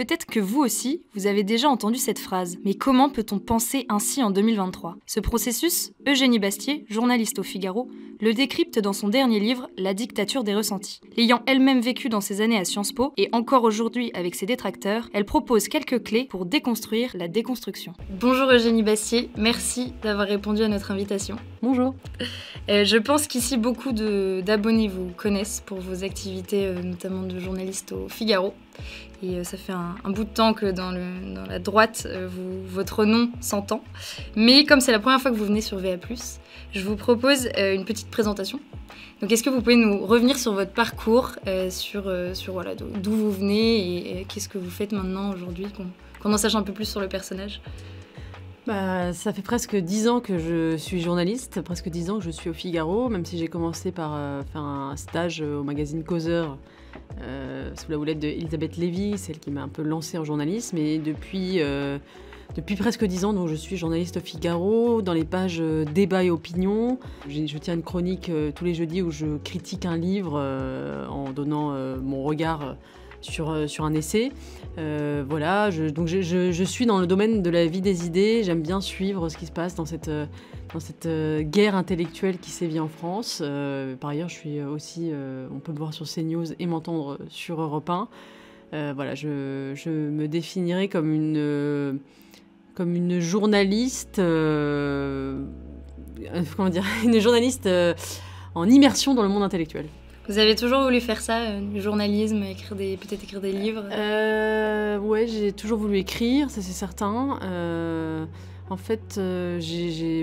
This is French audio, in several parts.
Peut-être que vous aussi, vous avez déjà entendu cette phrase, mais comment peut-on penser ainsi en 2023 Ce processus, Eugénie Bastier, journaliste au Figaro, le décrypte dans son dernier livre La dictature des ressentis. L'ayant elle-même vécu dans ses années à Sciences Po et encore aujourd'hui avec ses détracteurs, elle propose quelques clés pour déconstruire la déconstruction. Bonjour Eugénie Bastier, merci d'avoir répondu à notre invitation. Bonjour. Euh, je pense qu'ici beaucoup d'abonnés vous connaissent pour vos activités, euh, notamment de journaliste au Figaro. Et euh, ça fait un, bout de temps que dans, la droite, euh, votre nom s'entend. Mais comme c'est la première fois que vous venez sur VA, je vous propose euh, une petite présentation. Donc, est-ce que vous pouvez nous revenir sur votre parcours, sur, d'où vous venez et, qu'est-ce que vous faites maintenant aujourd'hui, qu'on en sache un peu plus sur le personnage bah, ça fait presque dix ans que je suis journaliste, presque dix ans que je suis au Figaro, même si j'ai commencé par faire un stage au magazine Causeur euh, sous la houlette d'Elisabeth Lévy, celle qui m'a un peu lancée en journalisme. Et depuis, euh, depuis presque dix ans, donc, je suis journaliste au Figaro, dans les pages euh, débat et opinion. Je tiens une chronique tous les jeudis où je critique un livre en donnant mon regard. Sur, sur un essai. voilà, donc je, suis dans le domaine de la vie des idées, j'aime bien suivre ce qui se passe dans cette, dans cette euh, guerre intellectuelle qui sévit en France. Euh, par ailleurs, je suis aussi, euh, on peut me voir sur CNews et m'entendre sur Europe 1. voilà, je, me définirais comme une, comme une journaliste, comment dire, une journaliste en immersion dans le monde intellectuel. Vous avez toujours voulu faire ça, le journalisme, écrire des, peut-être écrire des livres Oui, Ouais, j'ai toujours voulu écrire, ça c'est certain. En fait, euh,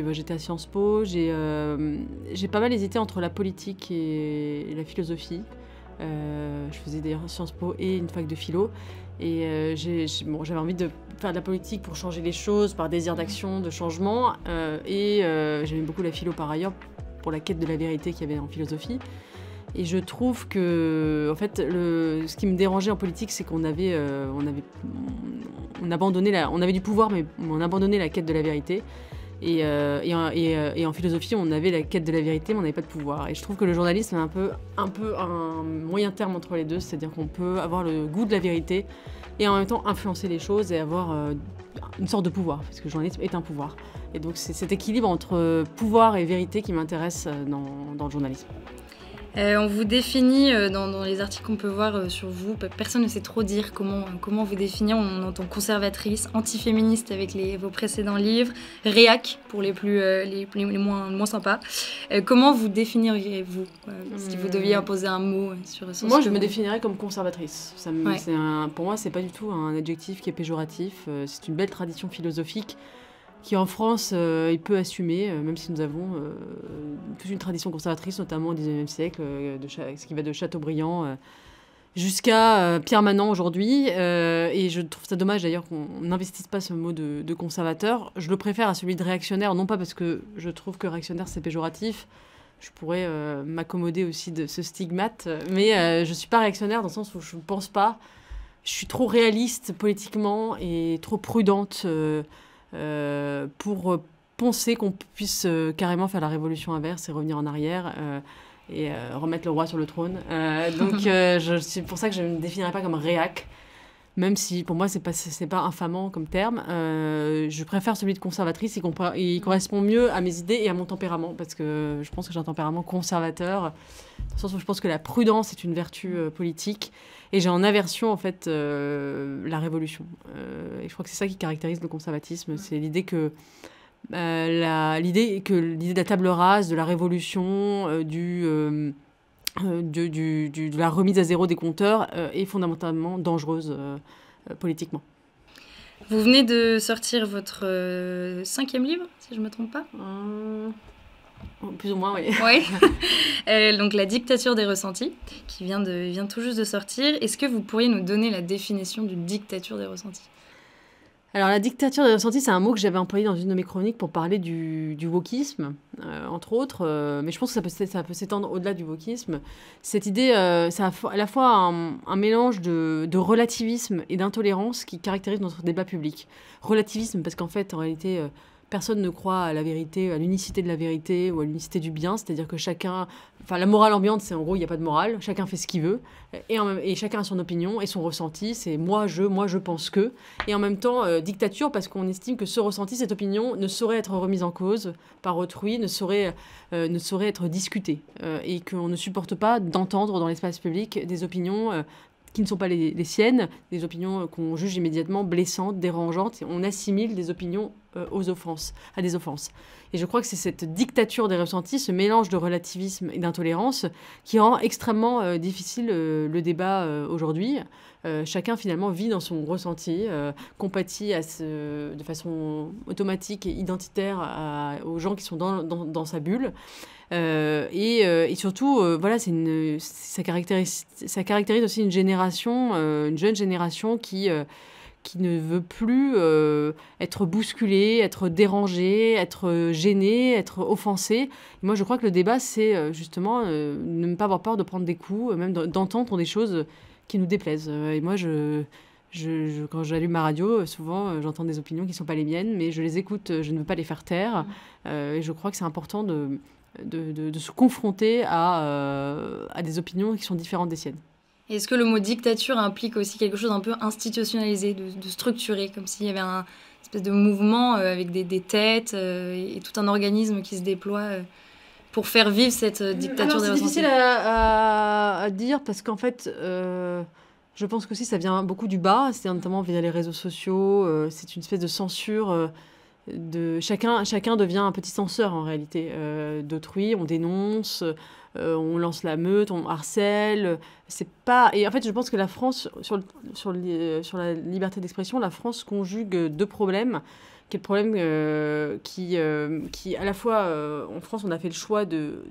bah, j'étais à Sciences Po, euh, j'ai pas mal hésité entre la politique et, la philosophie. Euh, je faisais d'ailleurs Sciences Po et une fac de philo. Et j'avais envie de faire de la politique pour changer les choses, par désir d'action, de changement. et j'aimais beaucoup la philo par ailleurs, pour la quête de la vérité qu'il y avait en philosophie. Et je trouve que, en fait, ce qui me dérangeait en politique, c'est qu'on avait, euh, on avait, on on avait du pouvoir, mais on abandonnait la quête de la vérité. Euh, euh, et, en, philosophie, on avait la quête de la vérité, mais on n'avait pas de pouvoir. Et je trouve que le journalisme est un peu, un peu un moyen terme entre les deux, c'est-à-dire qu'on peut avoir le goût de la vérité et en même temps influencer les choses et avoir une sorte de pouvoir, parce que le journalisme est un pouvoir. Et donc c'est cet équilibre entre pouvoir et vérité qui m'intéresse dans le journalisme. Euh, on vous définit euh, dans, les articles qu'on peut voir euh, sur vous. Personne ne sait trop dire comment, comment vous définir. On entend conservatrice, antiféministe avec les, vos précédents livres, réac pour les plus les, moins, moins sympas. comment vous définiriez-vous si vous deviez hmm. imposer un mot sur, sur Moi, je me définirais comme conservatrice. Ça pour moi, c'est pas du tout un adjectif qui est péjoratif. c'est une belle tradition philosophique qui en France euh, il est peu assumé, euh, même si nous avons euh, toute une tradition conservatrice, notamment au XIXe siècle, de ce qui va de Chateaubriand jusqu'à Pierre Manant aujourd'hui. et je trouve ça dommage d'ailleurs qu'on n'investisse pas ce mot de, de, conservateur. Je le préfère à celui de réactionnaire, non pas parce que je trouve que réactionnaire c'est péjoratif. Je pourrais m'accommoder aussi de ce stigmate, mais je ne suis pas réactionnaire dans le sens où je ne pense pas. Je suis trop réaliste politiquement et trop prudente. Euh, pour euh, penser qu'on puisse euh, carrément faire la révolution inverse et revenir en arrière et remettre le roi sur le trône. donc c'est pour ça que je ne me définirais pas comme réac même si pour moi c'est pas pas infamant comme terme je préfère celui de conservatrice il, correspond mieux à mes idées et à mon tempérament parce que je pense que j'ai un tempérament conservateur dans le sens où je pense que la prudence est une vertu politique et j'ai en aversion, en fait, euh, la révolution. Euh, et je crois que c'est ça qui caractérise le conservatisme, c'est l'idée que euh, l'idée que l'idée de la table rase, de la révolution, du, du, de la remise à zéro des compteurs est fondamentalement dangereuse politiquement. Vous venez de sortir votre cinquième livre, si je ne me trompe pas. Hum. Plus ou moins, oui. oui. Euh, donc la dictature des ressentis, qui vient, de, vient tout juste de sortir. Est-ce que vous pourriez nous donner la définition d'une dictature des ressentis alors la dictature des ressentis, c'est un mot que j'avais employé dans une de mes chroniques pour parler du, du wokisme, euh, entre autres, euh, mais je pense que ça peut, s'étendre au-delà du wokisme. Cette idée, c'est à la fois un, mélange de, de, relativisme et d'intolérance qui caractérise notre débat public. Relativisme, parce qu'en fait, en réalité, personne ne croit à la vérité, à l'unicité de la vérité ou à l'unicité du bien, c'est-à-dire que chacun, enfin la morale ambiante, c'est en gros il n'y a pas de morale, chacun fait ce qu'il veut et, chacun a son opinion et son ressenti, c'est moi je, moi je pense que, et en même temps euh, dictature parce qu'on estime que ce ressenti, cette opinion ne saurait être remise en cause par autrui, ne saurait, euh, ne saurait être discutée euh, et qu'on ne supporte pas d'entendre dans l'espace public des opinions qui ne sont pas les, siennes, des opinions qu'on juge immédiatement blessantes, dérangeantes, on assimile des opinions euh, aux offenses, à des offenses. Et je crois que c'est cette dictature des ressentis, ce mélange de relativisme et d'intolérance qui rend extrêmement euh, difficile euh, le débat aujourd'hui. chacun finalement vit dans son ressenti, compatit à ce, de façon automatique et identitaire aux gens qui sont dans, sa bulle. et, surtout, voilà, c'est une, caractérise, ça caractérise aussi une génération, une jeune génération qui qui ne veut plus euh, être bousculé, être dérangé, être euh, gêné, être offensé. moi, je crois que le débat, c'est euh, justement ne pas avoir peur de prendre des coups, même d'entendre des choses qui nous déplaisent. Et moi, je, quand j'allume ma radio, souvent j'entends des opinions qui ne sont pas les miennes, mais je les écoute, je ne veux pas les faire taire. Mmh. et je crois que c'est important de, se confronter à des opinions qui sont différentes des siennes. Est-ce que le mot dictature implique aussi quelque chose d'un peu institutionnalisé, de, structuré, comme s'il y avait un espèce de mouvement euh, avec des, des têtes euh, et, tout un organisme qui se déploie euh, pour faire vivre cette dictature C'est difficile à, dire parce qu'en fait, je pense que ça vient beaucoup du bas, c'est notamment via les réseaux sociaux, c'est une espèce de censure. de chacun, chacun devient un petit censeur en réalité d'autrui, on dénonce, euh, on lance la meute, on harcèle. C'est pas. Et en fait, je pense que la France, sur la liberté d'expression, la France conjugue deux problèmes. Quel problème euh, qui, euh, qui, à la fois, euh, en France, on a fait le choix de,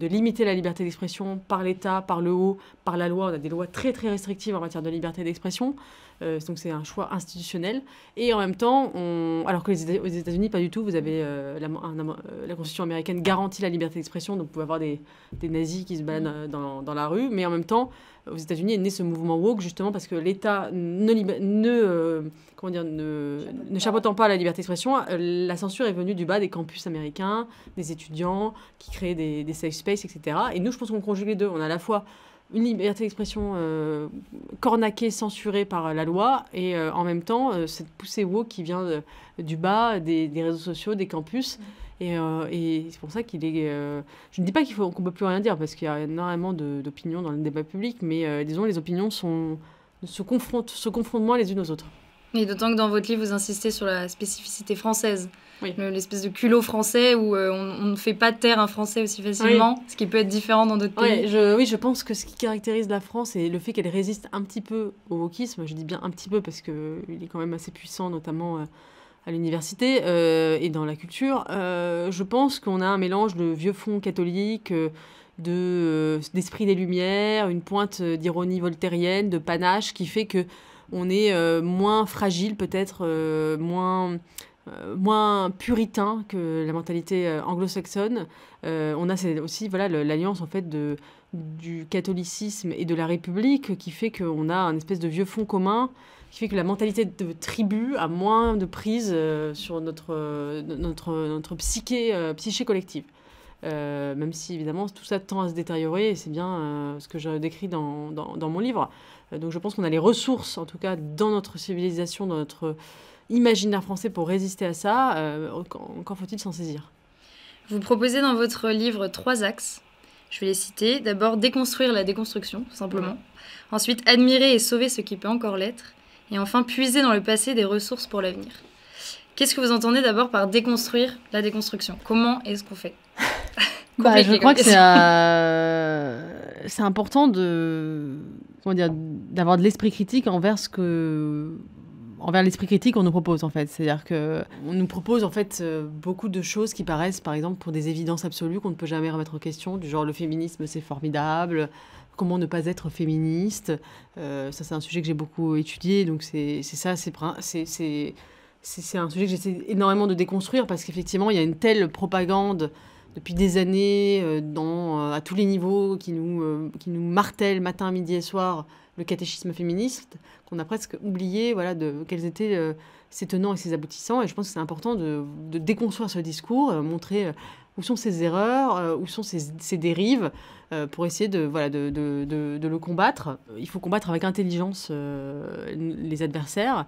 limiter la liberté d'expression par l'État, par le haut, par la loi. On a des lois très, très restrictives en matière de liberté d'expression. donc, c'est un choix institutionnel. Et en même temps, on... alors que les, aux États-Unis, pas du tout, vous avez la, Constitution américaine garantit la liberté d'expression. Donc, vous pouvez avoir des, nazis qui se baladent dans, dans la rue. Mais en même temps, aux États-Unis est né ce mouvement woke justement parce que l'État ne, ne euh, comment dire ne, ne chapeautant pas la liberté d'expression, euh, la censure est venue du bas des campus américains, des étudiants qui créent des, des safe spaces, etc. Et nous, je pense qu'on conjugue les deux. On a à la fois une liberté d'expression euh, cornaquée, censurée par la loi, et en même temps cette poussée woke qui vient du bas des, des, réseaux sociaux, des campus. Mm. Euh, et, c'est pour ça qu'il est. Euh, je ne dis pas qu'il faut qu'on peut plus rien dire parce qu'il y a énormément d'opinions dans le débat public, mais euh, disons les opinions sont se confrontent se confrontent moins les unes aux autres. Et d'autant que dans votre livre vous insistez sur la spécificité française. L'espèce de culot français où on, ne fait pas taire un français aussi facilement, ce qui peut être différent dans d'autres pays. Oui je, oui, je pense que ce qui caractérise la France c'est le fait qu'elle résiste un petit peu au wokisme, je dis bien un petit peu parce qu'il est quand même assez puissant, notamment à l'université euh, et dans la culture, euh, je pense qu'on a un mélange de vieux fonds catholiques, euh, de d'esprit des Lumières, une pointe d'ironie voltairienne, de panache, qui fait que on est moins fragile, peut-être moins moins puritain que la mentalité anglo-saxonne. on a aussi voilà l'alliance en fait de du catholicisme et de la République qui fait qu'on a un espèce de vieux fonds commun qui fait que la mentalité de tribu a moins de prise euh, sur notre, euh, notre, notre psyché, euh, psyché collective. même si évidemment tout ça tend à se détériorer, et c'est bien ce que je décris dans, dans, mon livre. donc je pense qu'on a les ressources, en tout cas dans notre civilisation, dans notre imaginaire français pour résister à ça. encore faut-il s'en saisir. Vous proposez dans votre livre trois axes. Je vais les citer. D'abord, déconstruire la déconstruction, tout simplement. Ensuite, admirer et sauver ce qui peut encore l'être. Et enfin, puiser dans le passé des ressources pour l'avenir. Qu'est-ce que vous entendez d'abord par déconstruire la déconstruction Comment est-ce qu'on fait bah, Je crois que c'est important d'avoir de l'esprit critique envers ce envers l'esprit critique qu'on nous propose en fait. C'est-à-dire que on nous propose en fait euh, beaucoup de choses qui paraissent par exemple pour des évidences absolues qu'on ne peut jamais remettre en question, du genre le féminisme c'est formidable, comment ne pas être féministe. Euh, ça, c'est un sujet que j'ai beaucoup étudié. Donc, c'est ça, c'est un sujet que j'essaie énormément de déconstruire parce qu'effectivement, il y a une telle propagande depuis des années euh, euh, à tous les niveaux qui nous, qui nous martèle matin, midi et soir le catéchisme féministe qu'on a presque oublié voilà, de quels étaient ses tenants et ses aboutissants. Et je pense que c'est important de, déconstruire ce discours, montrer où sont ses erreurs, euh, où sont ses, dérives, euh, pour essayer de, voilà, de, de, le combattre. Il faut combattre avec intelligence euh, les adversaires.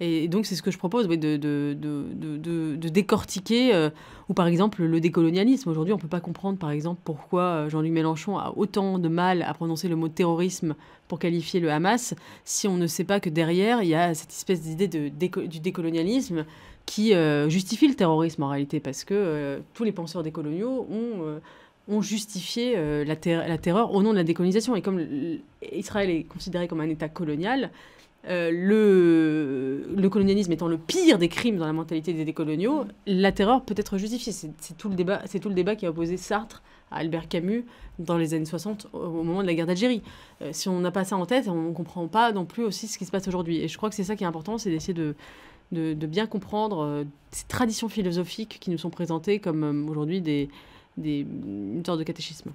Et, donc, c'est ce que je propose, de, décortiquer, ou par exemple le décolonialisme. Aujourd'hui, on ne peut pas comprendre, par exemple, pourquoi Jean-Luc Mélenchon a autant de mal à prononcer le mot terrorisme pour qualifier le Hamas, si on ne sait pas que derrière, il y a cette espèce d'idée du décolonialisme qui euh, justifie le terrorisme en réalité, parce que euh, tous les penseurs décoloniaux ont, euh, ont justifié la, la, terreur au nom de la décolonisation. Et comme Israël est considéré comme un État colonial, le, le, colonialisme étant le pire des crimes dans la mentalité des décoloniaux, la terreur peut être justifiée. C'est tout, le débat, tout le débat qui a opposé Sartre à Albert Camus dans les années 60 au, au moment de la guerre d'Algérie. si on n'a pas ça en tête, on ne comprend pas non plus aussi ce qui se passe aujourd'hui. Et je crois que c'est ça qui est important, c'est d'essayer de, de, bien comprendre euh, ces traditions philosophiques qui nous sont présentées comme euh, aujourd'hui des, des, une sorte de catéchisme.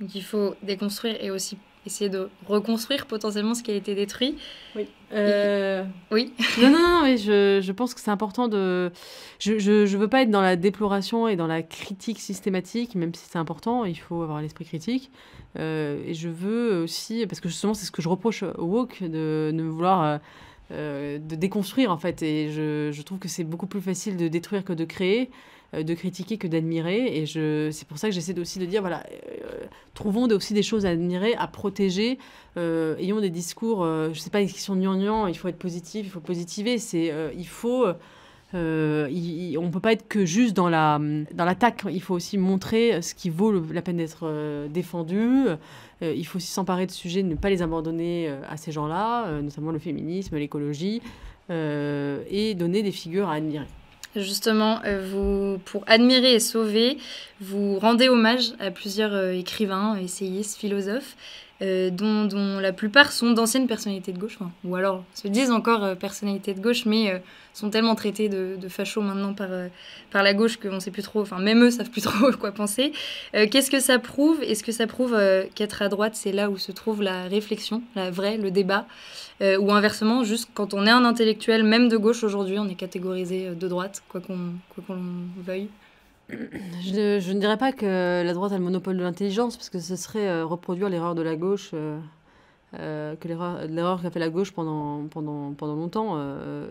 Donc il faut déconstruire et aussi essayer de reconstruire potentiellement ce qui a été détruit. Oui. Euh, oui. non, non, non, mais je, pense que c'est important de... Je ne veux pas être dans la déploration et dans la critique systématique, même si c'est important, il faut avoir l'esprit critique. et je veux aussi, parce que justement c'est ce que je reproche au woke, de ne vouloir... Euh, de déconstruire en fait. Et je, trouve que c'est beaucoup plus facile de détruire que de créer, euh, de critiquer que d'admirer. Et je, c'est pour ça que j'essaie aussi de dire voilà, euh, trouvons aussi des choses à admirer, à protéger. ayons des discours, je sais pas, qui sont il faut être positif, il faut positiver. C'est, il faut euh, on ne peut pas être que juste dans la dans l'attaque. Il faut aussi montrer ce qui vaut la peine d'être euh, défendu. Euh, il faut aussi s'emparer de sujets, ne pas les abandonner à ces gens-là, notamment le féminisme, l'écologie, et donner des figures à admirer. Justement, vous, pour admirer et sauver, vous rendez hommage à plusieurs écrivains, essayistes, philosophes. Euh, dont, la plupart sont d'anciennes personnalités de gauche, ou alors se disent encore euh, personnalités de gauche, mais euh, sont tellement traités de, de fachos maintenant par, la gauche qu'on ne sait plus trop, enfin même eux savent plus trop quoi penser. Qu'est-ce que ça prouve Est-ce que ça prouve qu'être à droite, c'est là où se trouve la réflexion, la vraie, le débat Ou inversement, juste quand on est un intellectuel, même de gauche aujourd'hui, on est catégorisé de droite, quoi qu'on veuille je, ne dirais pas que la droite a le monopole de l'intelligence, parce que ce serait euh, reproduire l'erreur de la gauche. Euh, euh, que l'erreur qu'a fait la gauche pendant, pendant, longtemps.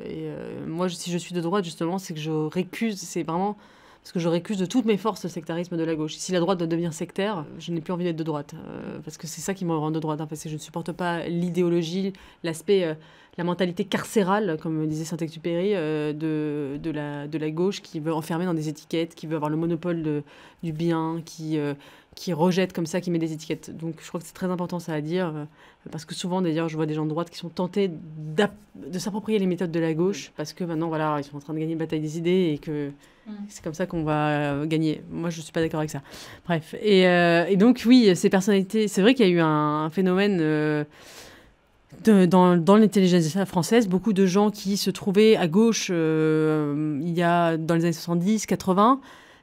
et moi, si je suis de droite, justement, c'est que je récuse, c'est vraiment parce que je récuse de toutes mes forces le sectarisme de la gauche. Si la droite doit devenir sectaire, je n'ai plus envie d'être de droite, euh, parce que c'est ça qui me rend de droite, hein, parce je ne supporte pas l'idéologie, l'aspect, euh, la mentalité carcérale, comme disait Saint-Exupéry, euh, de, la, de la gauche qui veut enfermer dans des étiquettes, qui veut avoir le monopole du bien, qui qui rejette comme ça, qui met des étiquettes. Donc je crois que c'est très important ça à dire, euh, parce que souvent d'ailleurs je vois des gens de droite qui sont tentés de s'approprier les méthodes de la gauche, parce que maintenant voilà, ils sont en train de gagner une bataille des idées et que mm. c'est comme ça qu'on va euh, gagner. Moi je suis pas d'accord avec ça. Bref. Euh, et, donc oui, ces personnalités, c'est vrai qu'il y a eu un, phénomène... dans, dans l'intelligence française, beaucoup de gens qui se trouvaient à gauche il y a dans les années 70, 80,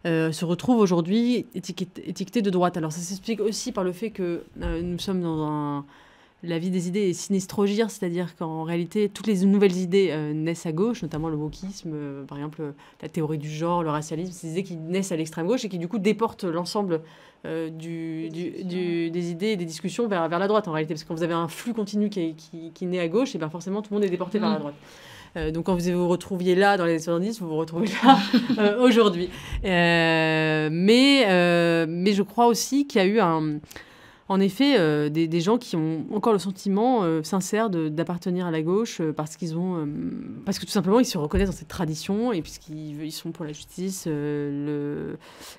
euh, se retrouvent aujourd'hui étiquetés de droite. Alors ça s'explique aussi par le fait que euh, nous sommes dans un... La vie des idées est sinistrogire, c'est-à-dire qu'en réalité, toutes les nouvelles idées euh, naissent à gauche, notamment le wokisme, par exemple la théorie du genre, le racialisme, ces idées qui naissent à l'extrême gauche et qui du coup déportent l'ensemble des idées et des discussions vers, la droite en réalité. Parce que quand vous avez un flux continu qui, naît à gauche, et bien forcément tout le monde est déporté vers la mm. droite. Euh, donc quand vous vous retrouviez là dans les années 70, vous vous retrouvez là euh, aujourd'hui. Euh, mais, mais je crois aussi qu'il y a eu un, en effet des, des, gens qui ont encore le sentiment sincère d'appartenir à la gauche parce qu'ils ont parce que tout simplement ils se reconnaissent dans cette tradition et puisqu'ils ils sont pour la justice,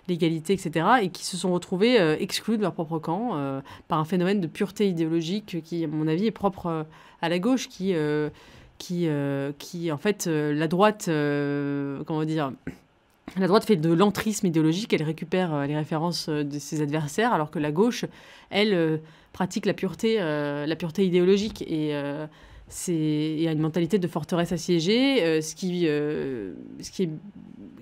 l'égalité, etc. et qui se sont retrouvés exclus de leur propre camp par un phénomène de pureté idéologique qui à mon avis est propre à la gauche qui qui, euh, qui en fait, euh, la droite, euh, comment dire, la droite fait de l'entrisme idéologique, elle récupère les références de ses adversaires, alors que la gauche, elle, pratique la pureté, la pureté idéologique et y a une mentalité de forteresse assiégée, euh, ce, qui, euh, ce, qui est,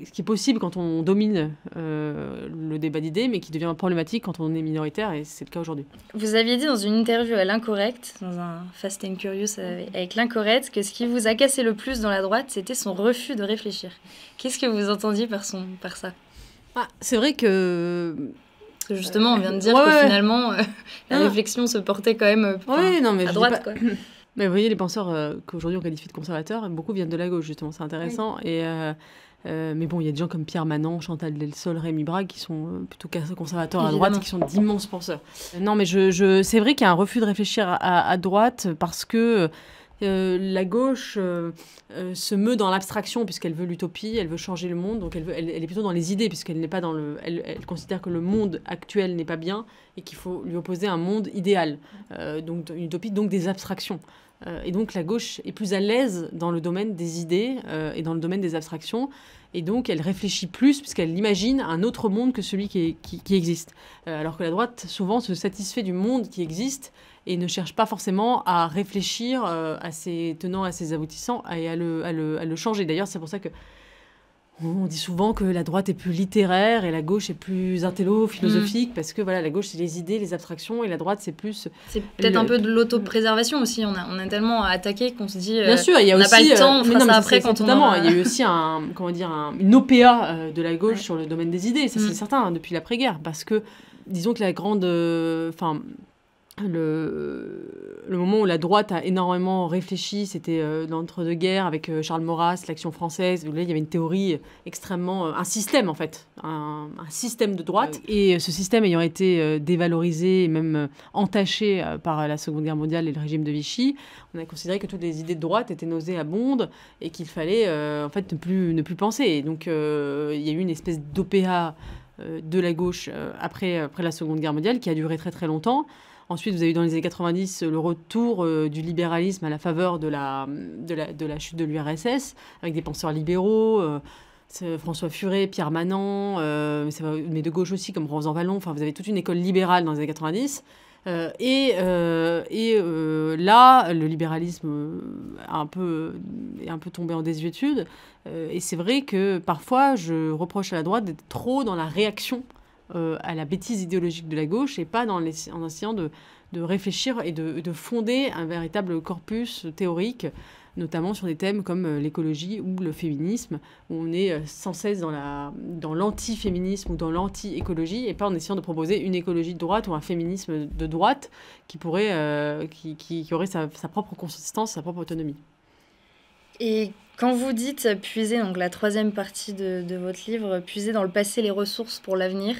ce qui est possible quand on domine euh, le débat d'idées, mais qui devient problématique quand on est minoritaire, et c'est le cas aujourd'hui. Vous aviez dit dans une interview à l'Incorrect, dans un Fast and Curious avec l'Incorrect, que ce qui vous a cassé le plus dans la droite, c'était son refus de réfléchir. Qu'est-ce que vous entendiez par, son, par ça ah, C'est vrai que justement, on vient de dire que finalement, la réflexion se portait quand même non, mais à droite. Quoi. Mais vous voyez, les penseurs euh, qu'aujourd'hui on qualifie de conservateurs, beaucoup viennent de la gauche, justement, c'est intéressant. Et, euh, euh, mais bon, il y a des gens comme Pierre Manon, Chantal Delsol, Rémi Braque, qui sont plutôt conservateurs à droite et qui sont d'immenses penseurs. Non, mais je, c'est vrai qu'il y a un refus de réfléchir à, droite parce que. la gauche se meut dans l'abstraction puisqu'elle veut l'utopie, elle veut changer le monde, donc elle, est plutôt dans les idées puisqu'elle n'est pas dans le, elle, elle, considère que le monde actuel n'est pas bien et qu'il faut lui opposer un monde idéal, donc une utopie, donc des abstractions. Euh, et donc la gauche est plus à l'aise dans le domaine des idées euh, et dans le domaine des abstractions. Et donc elle réfléchit plus puisqu'elle imagine un autre monde que celui qui, existe. Euh, alors que la droite souvent se satisfait du monde qui existe et ne cherche pas forcément à réfléchir à ses tenants, à ses aboutissants et à le changer. D'ailleurs c'est pour ça que on dit souvent que la droite est plus littéraire et la gauche est plus intello, philosophique, mm. parce que voilà, la gauche c'est les idées, les abstractions, et la droite c'est plus. C'est peut-être un peu de l'autopréservation aussi. On a, on a tellement attaqué qu'on se dit. Bien sûr, il y a euh, aussi. pas le euh, temps, on ça après quand on. il y a eu aussi un, comment dire, une OPA euh, de la gauche sur le domaine des idées, ça c'est mm. certain, hein, depuis l'après-guerre, parce que disons que la grande. Enfin le, moment où la droite a énormément réfléchi, c'était euh, l'entre-deux-guerres avec euh, Charles Maurras, l'action française, où il y avait une théorie extrêmement... Euh, un système, en fait, un, système de droite. Et ce système ayant été dévalorisé et même entaché par la Seconde Guerre mondiale et le régime de Vichy, on a considéré que toutes les idées de droite étaient nauséabondes et qu'il fallait, en fait, ne plus, ne plus penser. donc, il y a eu une espèce d'OPA de la gauche après, après la Seconde Guerre mondiale qui a duré très très longtemps. Ensuite, vous avez eu dans les années 90 euh, le retour euh, du libéralisme à la faveur de la, de la, chute de l'URSS, avec des penseurs libéraux. Euh, François Furet, Pierre Manant, mais de gauche aussi, comme Rosan Vallon. Enfin, vous avez toute une école libérale dans les années 90. et, et là, le libéralisme un peu, est un peu tombé en désuétude. et c'est vrai que parfois, je reproche à la droite d'être trop dans la réaction euh, à la bêtise idéologique de la gauche et pas en essayant de, de réfléchir et de, de, fonder un véritable corpus théorique, notamment sur des thèmes comme euh, l'écologie ou le féminisme, où on est euh, sans cesse dans, la, dans l'anti-féminisme ou dans l'anti-écologie, et pas en essayant de proposer une écologie de droite ou un féminisme de droite qui, pourrait, qui, aurait sa, sa propre consistance, sa propre autonomie. Et quand vous dites puiser, donc la troisième partie de, de, votre livre, puiser dans le passé les ressources pour l'avenir,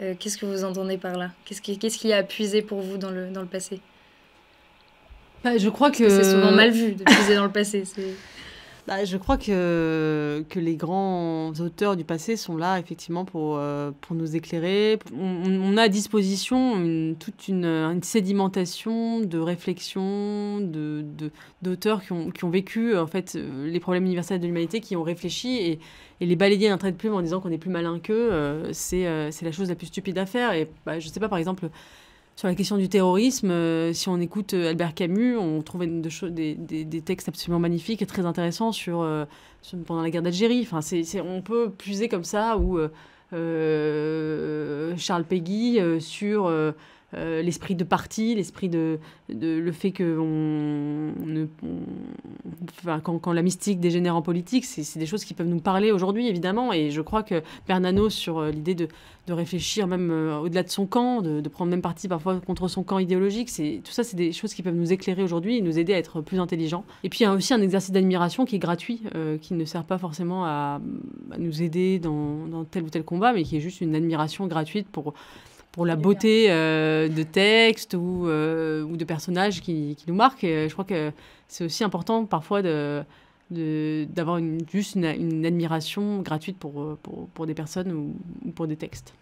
euh, qu'est-ce que vous entendez par là Qu'est-ce qui y a puisé pour vous dans le, dans le passé bah, Je crois que. C'est souvent mal vu de puiser dans le passé bah, Je crois que, que les grands auteurs du passé sont là effectivement pour, euh, pour nous éclairer. On, a à disposition toute une, sédimentation de réflexions, de, d'auteurs qui ont, qui ont vécu en fait, euh, les problèmes universels de l'humanité, qui ont réfléchi et, et les balayer d'un trait de plume en disant qu'on est plus malin qu'eux, euh, c'est, c'est la chose la plus stupide à faire. Et bah, je sais pas, par exemple sur la question du terrorisme, euh, si on écoute euh, Albert Camus, on trouve des, textes absolument magnifiques et très intéressants sur, euh, pendant la guerre d'Algérie. Enfin, c'est, on peut puiser comme ça, ou Charles Peggy sur euh, l'esprit de parti, l'esprit de, le fait que on, quand, la mystique dégénère en politique, c'est des choses qui peuvent nous parler aujourd'hui évidemment. Et je crois que Bernano sur euh, l'idée de, de, réfléchir même euh, au-delà de son camp, de, prendre même parti parfois contre son camp idéologique, c'est tout ça, c'est des choses qui peuvent nous éclairer aujourd'hui et nous aider à être plus intelligents. Et puis il y a aussi un exercice d'admiration qui est gratuit, qui ne sert pas forcément à, nous aider dans, dans tel ou tel combat, mais qui est juste une admiration gratuite pour pour la beauté euh, de textes ou, euh, ou de personnages qui, qui nous marquent. je crois que c'est aussi important parfois de d'avoir une, juste une, admiration gratuite pour, pour, pour des personnes ou, pour des textes.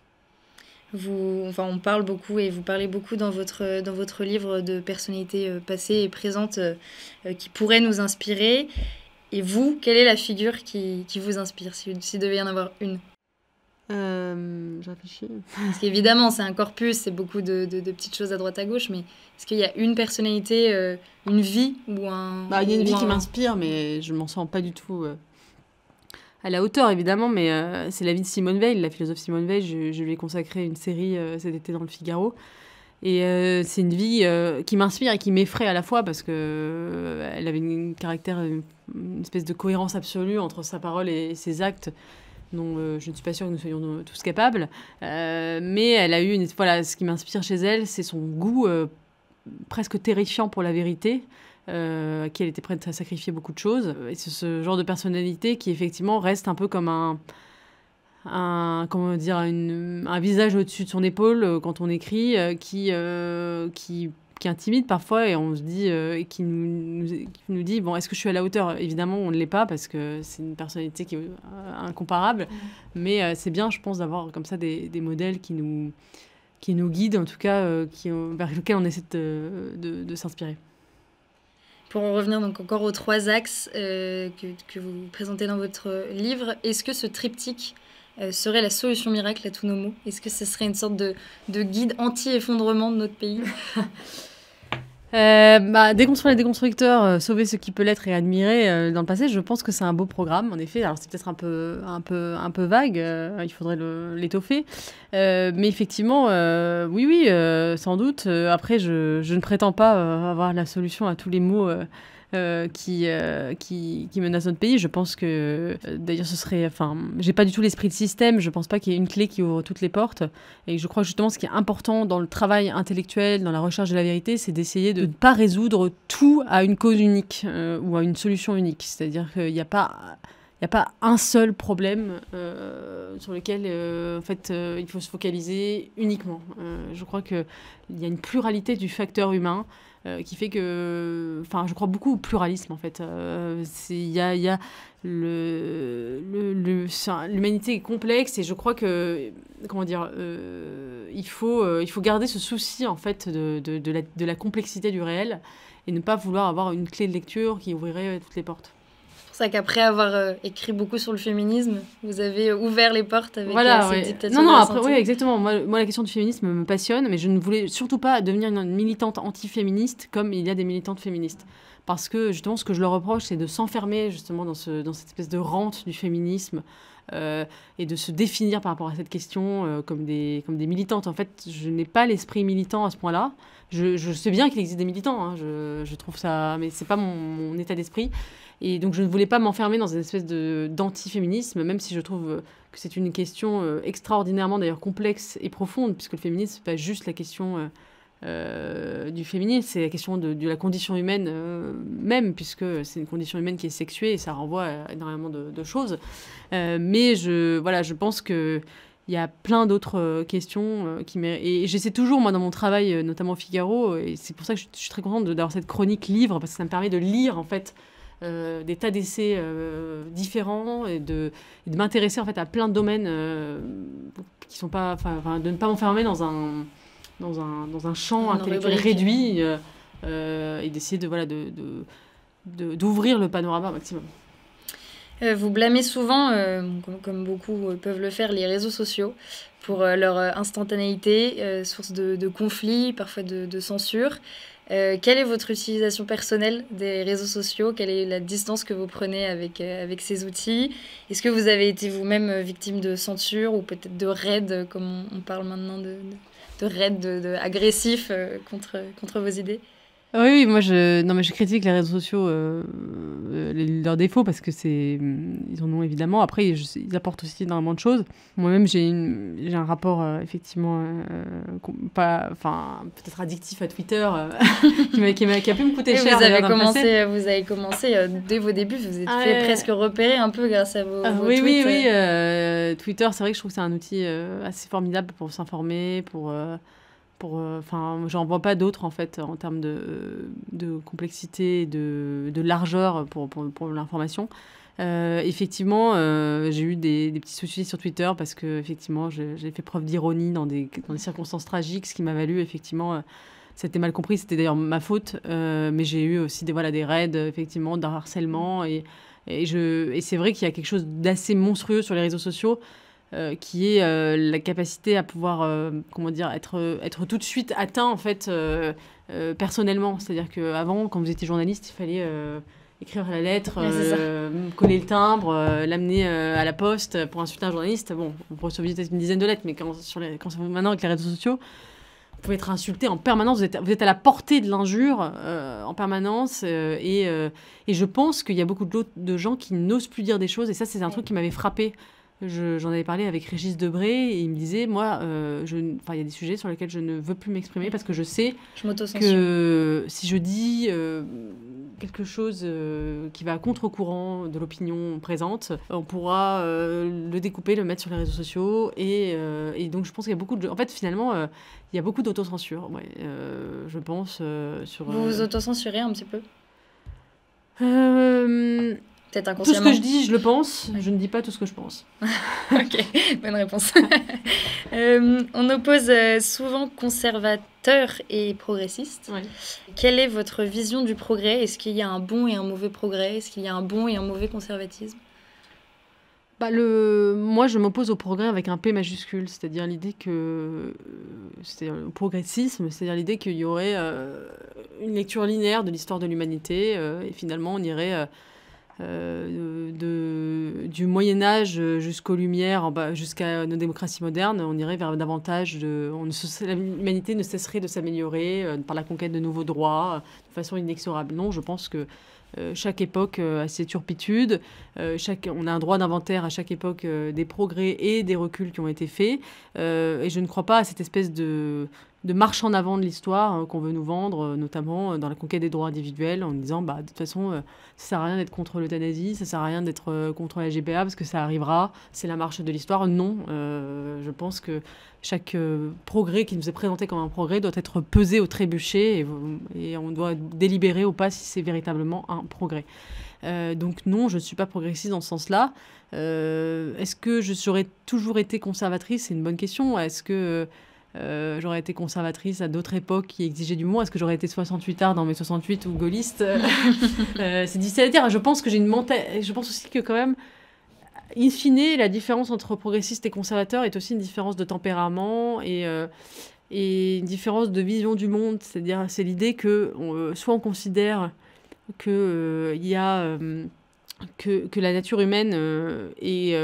Vous, enfin, on parle beaucoup et vous parlez beaucoup dans votre, dans votre livre de personnalités euh, passées et présentes qui pourraient nous inspirer. Et vous, quelle est la figure qui, qui vous inspire, s'il si devait y en avoir une euh, réfléchi Parce qu'évidemment, c'est un corpus, c'est beaucoup de, de, petites choses à droite à gauche, mais est-ce qu'il y a une personnalité, euh, une vie ou un. Bah, il y a une vie qui m'inspire, mais je m'en sens pas du tout euh, à la hauteur, évidemment, mais euh, c'est la vie de Simone Veil, la philosophe Simone Veil. Je, lui ai consacré une série cet été dans le Figaro. Et c'est une vie qui m'inspire et qui m'effraie à la fois parce que elle avait une, caractère, une, espèce de cohérence absolue entre sa parole et ses actes dont euh, je ne suis pas sûre que nous soyons euh, tous capables. Euh, mais elle a eu une. Voilà, ce qui m'inspire chez elle, c'est son goût presque terrifiant pour la vérité. à qui elle était prête à sacrifier beaucoup de choses. Et c'est ce genre de personnalité qui, effectivement, reste un peu comme un, un comment dire un visage au-dessus de son épaule quand on écrit qui qui qui intimide parfois et on se dit, euh, et qui nous, nous, dit, bon, est-ce que je suis à la hauteur Évidemment, on ne l'est pas parce que c'est une personnalité qui est euh, incomparable. Mais euh, c'est bien, je pense, d'avoir comme ça des, des, modèles qui nous, qui nous guident, en tout cas, qui, vers lesquels on essaie de, de, s'inspirer. Pour en revenir donc encore aux trois axes que, que, vous présentez dans votre livre, est-ce que ce triptyque serait la solution miracle à tous nos maux Est-ce que ce serait une sorte de, de guide anti-effondrement de notre pays Euh, bah, déconstruire les déconstructeurs, euh, sauver ce qui peut l'être et admirer euh, dans le passé, je pense que c'est un beau programme, en effet. Alors, c'est peut-être un peu, un, peu, un peu vague, il faudrait l'étoffer. mais effectivement, oui, oui, sans doute. après, je, je, ne prétends pas avoir la solution à tous les maux euh, euh, qui, qui, menacent notre pays. Je pense que, euh, d'ailleurs, ce serait. Enfin, j'ai pas du tout l'esprit de système. Je pense pas qu'il y ait une clé qui ouvre toutes les portes. Et je crois justement ce qui est important dans le travail intellectuel, dans la recherche de la vérité, c'est d'essayer de ne pas résoudre tout à une cause unique ou à une solution unique. C'est-à-dire qu'il n'y a pas il n'y a pas un seul problème sur lequel en fait, il faut se focaliser uniquement. je crois qu'il y a une pluralité du facteur humain euh, qui fait que, enfin, je crois beaucoup au pluralisme en fait. Euh, il y a, y a l'humanité est complexe et je crois que comment dire, euh, il faut il faut garder ce souci en fait de, de la complexité du réel et ne pas vouloir avoir une clé de lecture qui ouvrirait toutes les portes. C'est qu'après avoir euh, écrit beaucoup sur le féminisme, vous avez euh, ouvert les portes avec voilà, euh, cette Non, oui, exactement. Moi, la question du féminisme me passionne, mais je ne voulais surtout pas devenir une militante anti-féministe comme il y a des militantes féministes. Parce que justement, ce que je leur reproche, c'est de s'enfermer justement dans, ce, dans cette espèce de rente du féminisme et de se définir par rapport à cette question comme, des, comme des militantes. En fait, je n'ai pas l'esprit militant à ce point-là. Je, sais bien qu'il existe des militants, hein. je, trouve ça, mais c'est pas mon, mon état d'esprit. Et donc je ne voulais pas m'enfermer dans une espèce d'anti-féminisme, même si je trouve euh, que c'est une question euh, extraordinairement d'ailleurs complexe et profonde, puisque le féminisme, n'est pas juste la question euh, du féminisme, c'est la question de, la condition humaine même, puisque c'est une condition humaine qui est sexuée et ça renvoie à énormément de, choses. mais je, voilà, je pense que il y a plein d'autres questions qui et j'essaie toujours moi dans mon travail notamment au Figaro et c'est pour ça que je, je suis très contente d'avoir cette chronique livre parce que ça me permet de lire en fait euh, des tas d'essais euh, différents et de, m'intéresser en fait à plein de domaines euh, qui sont pas, de ne pas m'enfermer dans un, dans un, dans champ intellectuel réduit et d'essayer de voilà d'ouvrir le panorama au maximum. Vous blâmez souvent, comme beaucoup peuvent le faire, les réseaux sociaux pour leur instantanéité, source de, conflits, parfois de censure. Euh, quelle est votre utilisation personnelle des réseaux sociaux Quelle est la distance que vous prenez avec, euh, ces outils Est-ce que vous avez été vous-même euh, victime de censure ou peut-être de raids, comme on, parle maintenant de, de, agressif raids agressifs contre vos idées ah oui, oui, moi je, non, mais je critique les réseaux sociaux, euh, euh, leurs défauts, parce que c'est. Mm, ils en ont évidemment. Après, ils apportent aussi énormément de choses. Moi-même, j'ai un rapport, euh, effectivement, pas. Enfin, peut-être addictif à Twitter, qui, a, qui, m'a pu me coûter cher. Vous avez, commencé, vous avez commencé dès vos débuts, vous êtes ah, fait presque repérer un peu grâce à vos. Ah oui, oui, oui, Twitter, c'est vrai que je trouve que c'est un outil assez formidable pour s'informer, pour pour euh, enfin j'en vois pas d'autres en fait en termes de, complexité de, de largeur pour, l'information euh, effectivement euh, j'ai eu des, petits soucis sur Twitter parce que effectivement j'ai fait preuve d'ironie dans des, circonstances tragiques ce qui m'a valu effectivement c'était mal compris c'était d'ailleurs ma faute mais j'ai eu aussi des des raids effectivement d'un harcèlement et et c'est vrai qu'il y a quelque chose d'assez monstrueux sur les réseaux sociaux euh, qui est euh, la capacité à pouvoir, euh, comment dire, être, être tout de suite atteint, en fait, personnellement. C'est-à-dire qu'avant, quand vous étiez journaliste, il fallait écrire la lettre, coller le timbre, l'amener à la poste pour insulter un journaliste. Bon, vous recevait peut-être une dizaine de lettres, mais quand, maintenant avec les réseaux sociaux, vous pouvez être insulté en permanence, vous êtes, à la portée de l'injure en permanence. Et, et, je pense qu'il y a beaucoup de, gens qui n'osent plus dire des choses, et ça c'est un truc qui m'avait frappé j'en avais parlé avec Régis Debré et il me disait moi euh, je il y a des sujets sur lesquels je ne veux plus m'exprimer parce que je sais je que euh, si je dis euh, quelque chose qui va à contre-courant de l'opinion présente on pourra le découper le mettre sur les réseaux sociaux et, et donc je pense qu'il y a beaucoup de en fait finalement il y a beaucoup d'autocensure ouais, je pense sur vous vous autocensurez un petit peu tout ce que je dis, je le pense. Je ne dis pas tout ce que je pense. ok, bonne réponse. Euh, on oppose euh, souvent conservateur et progressiste. Quelle est votre vision du progrès Est-ce qu'il y a un bon et un mauvais progrès Est-ce qu'il y a un bon et un mauvais conservatisme bah le... Moi, je m'oppose au progrès avec un P majuscule, c'est-à-dire l'idée que. Euh, cest le progressisme, c'est-à-dire l'idée qu'il y aurait une lecture linéaire de l'histoire de l'humanité, et finalement, on irait euh, de, du Moyen Âge jusqu'aux Lumières, jusqu'à nos démocraties modernes, on irait vers davantage de... L'humanité ne cesserait de s'améliorer euh, par la conquête de nouveaux droits, euh, de façon inexorable. Non, je pense que chaque époque a ses turpitudes, chaque, on a un droit d'inventaire à chaque époque des progrès et des reculs qui ont été faits, et je ne crois pas à cette espèce de de marche en avant de l'histoire hein, qu'on veut nous vendre, euh, notamment euh, dans la conquête des droits individuels, en disant bah, de toute façon, euh, ça sert à rien d'être contre l'euthanasie, ça sert à rien d'être contre la GPA parce que ça arrivera, c'est la marche de l'histoire. Non, je pense que chaque progrès qui nous est présenté comme un progrès doit être pesé au trébuchet et, on doit délibérer ou pas si c'est véritablement un progrès. donc non, je ne suis pas progressiste dans ce sens-là. Est-ce que je serais toujours été conservatrice C'est une bonne question. Est-ce que euh, j'aurais été conservatrice à d'autres époques qui exigeaient du moins. Est-ce que j'aurais été 68 art dans mes 68 ou gaulliste euh, C'est difficile à dire. Je pense que j'ai une mentalité. Je pense aussi que, quand même, in fine, la différence entre progressiste et conservateur est aussi une différence de tempérament et, euh, et une différence de vision du monde. C'est-à-dire, c'est l'idée que soit on considère il y a. que, la nature humaine est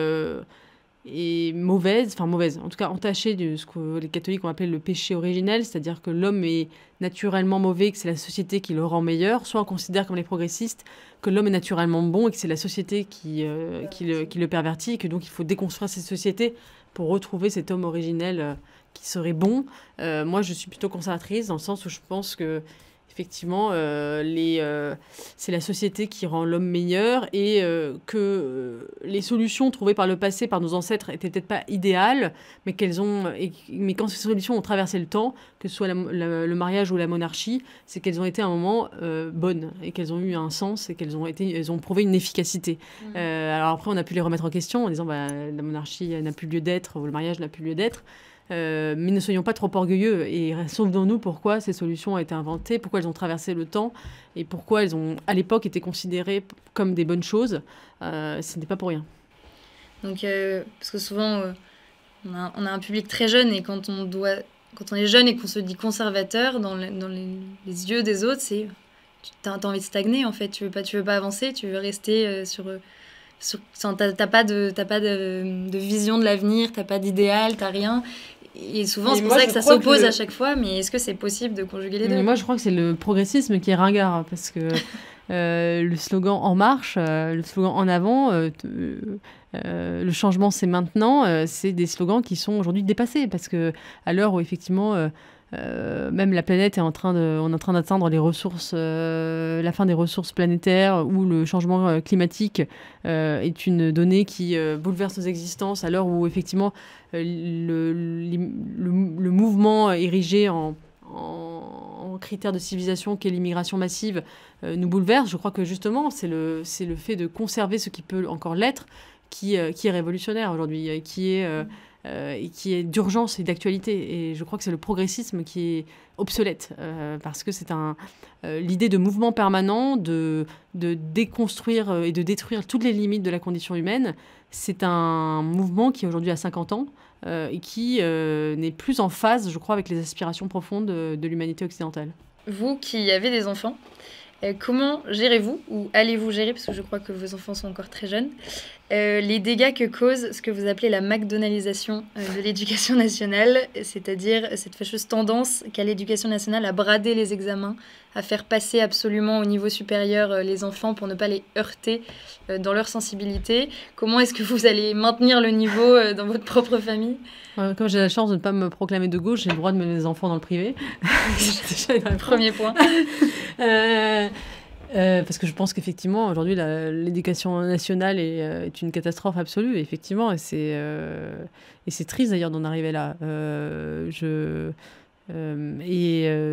est mauvaise, enfin mauvaise, en tout cas entachée de ce que les catholiques ont appelé le péché originel, c'est-à-dire que l'homme est naturellement mauvais, que c'est la société qui le rend meilleur, soit on considère comme les progressistes que l'homme est naturellement bon et que c'est la société qui, euh, qui, le, pervertit, et que donc il faut déconstruire cette société pour retrouver cet homme originel euh, qui serait bon. Euh, moi, je suis plutôt conservatrice dans le sens où je pense que effectivement, euh, euh, c'est la société qui rend l'homme meilleur et euh, que les solutions trouvées par le passé, par nos ancêtres, n'étaient peut-être pas idéales, mais qu'elles ont, mais quand ces solutions ont traversé le temps, que ce soit le mariage ou la monarchie, c'est qu'elles ont été à un moment bonnes et qu'elles ont eu un sens et qu'elles ont été, ont prouvé une efficacité. Mmh. alors après, on a pu les remettre en question en disant, bah, la monarchie n'a plus lieu d'être ou le mariage n'a plus lieu d'être. Euh, mais ne soyons pas trop orgueilleux et souvenons-nous pourquoi ces solutions ont été inventées, pourquoi elles ont traversé le temps et pourquoi elles ont, à l'époque, été considérées comme des bonnes choses. Euh, ce n'est pas pour rien. Donc, euh, parce que souvent, on a, un public très jeune et quand on, doit, quand on est jeune et qu'on se dit conservateur, dans, les, yeux des autres, c'est tu as, envie de stagner en fait, tu veux pas, tu veux pas avancer, tu veux rester sur t'as pas de as pas de, de vision de l'avenir t'as pas d'idéal tu t'as rien et souvent, c'est pour ça que ça s'oppose à chaque fois, mais est-ce que c'est possible de conjuguer les deux Moi, je crois que c'est le progressisme qui est ringard, hein, parce que euh, le slogan En Marche, euh, le slogan En Avant, euh, le changement c'est maintenant, c'est des slogans qui sont aujourd'hui dépassés, parce que à l'heure où effectivement euh, même la planète est en train de, on est en train d'atteindre les ressources, euh, la fin des ressources planétaires où le changement euh, climatique est une donnée qui bouleverse nos existences à l'heure où effectivement le, le, mouvement érigé en, en, critère de civilisation qu'est l'immigration massive nous bouleverse. Je crois que justement c'est le, c'est le fait de conserver ce qui peut encore l'être qui, qui est révolutionnaire aujourd'hui, qui est euh, et qui est d'urgence et d'actualité. Et je crois que c'est le progressisme qui est obsolète, euh, parce que c'est un, euh, l'idée de mouvement permanent, de, de déconstruire et de détruire toutes les limites de la condition humaine. C'est un mouvement qui aujourd'hui a 50 ans et qui n'est plus en phase, je crois, avec les aspirations profondes de l'humanité occidentale. Vous qui avez des enfants, comment gérez-vous ou allez-vous gérer, parce que je crois que vos enfants sont encore très jeunes, euh, les dégâts que cause ce que vous appelez la McDonaldisation euh, de l'éducation nationale, c'est-à-dire cette fâcheuse tendance qu'a l'éducation nationale à brader les examens, à faire passer absolument au niveau supérieur euh, les enfants pour ne pas les heurter dans leur sensibilité. Comment est-ce que vous allez maintenir le niveau dans votre propre famille Comme j'ai la chance de ne pas me proclamer de gauche, j'ai le droit de mener mes enfants dans le privé. premier point. Euh, parce que je pense qu'effectivement, aujourd'hui, l'éducation nationale euh, est, une catastrophe absolue, effectivement, euh, et c'est triste d'ailleurs d'en arriver là. je. et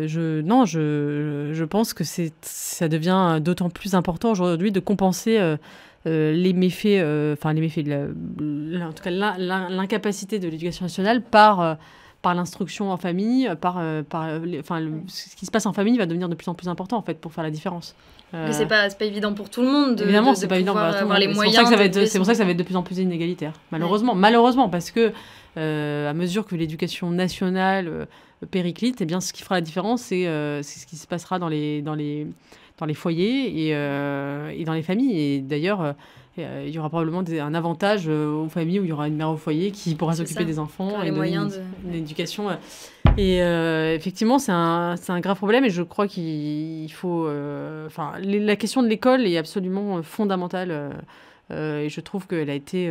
je non, je, je pense que ça devient d'autant plus important aujourd'hui de compenser les méfaits, enfin les méfaits, de en tout cas l'incapacité de l'éducation nationale par par l'instruction en famille, par, par enfin, ce qui se passe en famille va devenir de plus en plus important en fait pour faire la différence. Mais euh, c'est pas, pas évident pour tout le monde. De, Évidemment, c'est pas évident pour C'est pour ça que ça va être de plus en plus inégalitaire, malheureusement. Malheureusement, parce que euh, à mesure que l'éducation nationale euh, périclite, eh bien, ce qui fera la différence, c'est ce qui se passera dans les, dans les, dans les foyers et, et dans les familles. Et d'ailleurs euh, il y aura probablement un avantage euh, aux familles où il y aura une mère au foyer qui pourra s'occuper des enfants et donner une, de... Euh. Et effectivement, c'est un, un, grave problème et je crois qu'il faut... Enfin, la question de l'école est absolument fondamentale. et je trouve qu'elle a été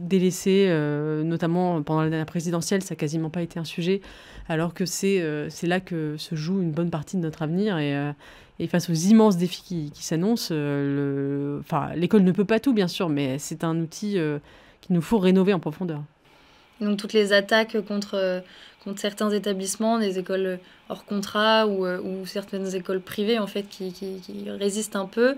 délaissée, notamment pendant la dernière présidentielle, ça n'a quasiment pas été un sujet, alors que c'est là que se joue une bonne partie de notre avenir. Et, et face aux immenses défis qui, s'annoncent, euh, l'école ne peut pas tout, bien sûr, mais c'est un outil euh, qu'il nous faut rénover en profondeur. Donc toutes les attaques contre, euh, contre certains établissements, des écoles hors contrat ou, ou certaines écoles privées en fait qui, résistent un peu,